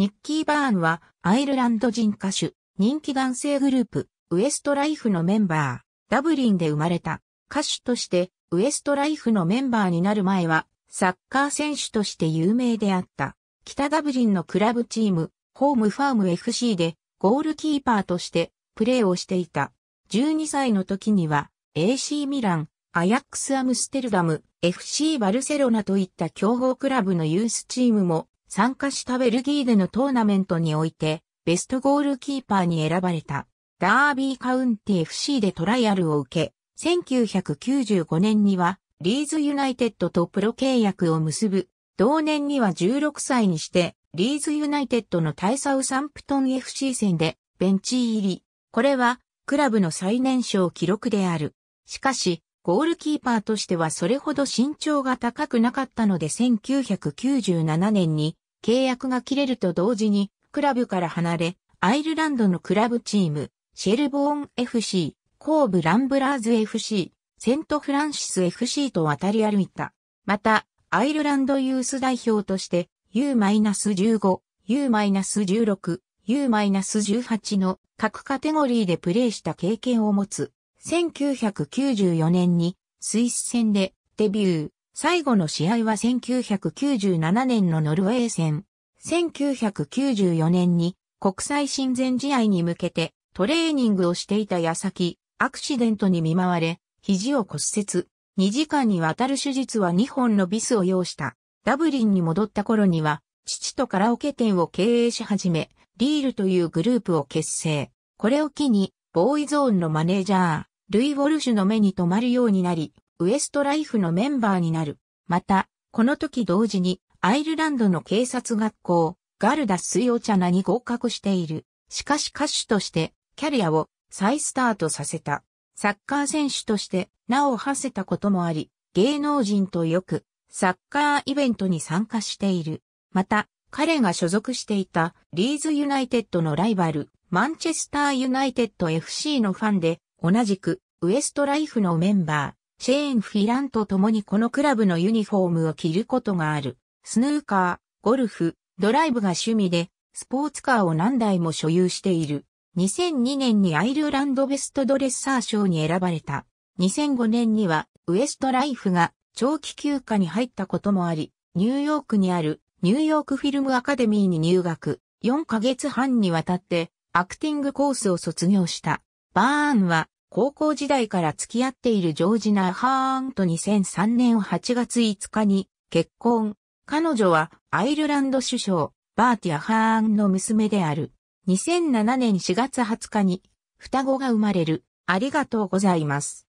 ニッキー・バーンはアイルランド人歌手、人気男性グループ、ウエストライフのメンバー、ダブリンで生まれた。歌手としてウエストライフのメンバーになる前は、サッカー選手として有名であった。北ダブリンのクラブチーム、ホームファーム FC でゴールキーパーとしてプレーをしていた。12歳の時には AC ミラン、アヤックスアムステルダム、FC バルセロナといった競合クラブのユースチームも参加したベルギーでのトーナメントにおいて、ベストゴールキーパーに選ばれた、ダービーカウンティ FC でトライアルを受け、1995年には、リーズユナイテッドとプロ契約を結ぶ。同年には16歳にして、リーズユナイテッドの大サウサンプトン FC 戦で、ベンチ入り。これは、クラブの最年少記録である。しかし、ゴールキーパーとしてはそれほど身長が高くなかったので1997年に契約が切れると同時に、クラブから離れ、アイルランドのクラブチーム、シェルボーン FC、コーブランブラーズ FC、セントフランシス FC と渡り歩いた。また、アイルランドユース代表として、U-15、U-16、U-18 の各カテゴリーでプレーした経験を持つ。1994年にスイス戦でデビュー。最後の試合は1997年のノルウェー戦。1994年に国際親善試合に向けてトレーニングをしていた矢先、アクシデントに見舞われ、肘を骨折。2時間にわたる手術は2本のビスを要した。ダブリンに戻った頃には、父とカラオケ店を経営し始め、リールというグループを結成。これを機に、ボーイゾーンのマネージャー、ルイ・ウォルシュの目に留まるようになり、ウエストライフのメンバーになる。また、この時同時に、アイルランドの警察学校、ガルダスイオチャナに合格している。しかし歌手として、キャリアを再スタートさせた。サッカー選手として名を馳せたこともあり、芸能人とよくサッカーイベントに参加している。また、彼が所属していたリーズユナイテッドのライバル、マンチェスターユナイテッド FC のファンで、同じくウエストライフのメンバー。シェーン・フィランと共にこのクラブのユニフォームを着ることがある。スヌーカー、ゴルフ、ドライブが趣味で、スポーツカーを何台も所有している。2002年にアイルランドベストドレッサー賞に選ばれた。2005年にはウエストライフが長期休暇に入ったこともあり、ニューヨークにあるニューヨークフィルムアカデミーに入学、4ヶ月半にわたってアクティングコースを卒業した。バーンは高校時代から付き合っているジョージナ・ハーンと2003年8月5日に結婚。彼女はアイルランド首相バーティア・ハーンの娘である。2007年4月20日に双子が生まれる。ありがとうございます。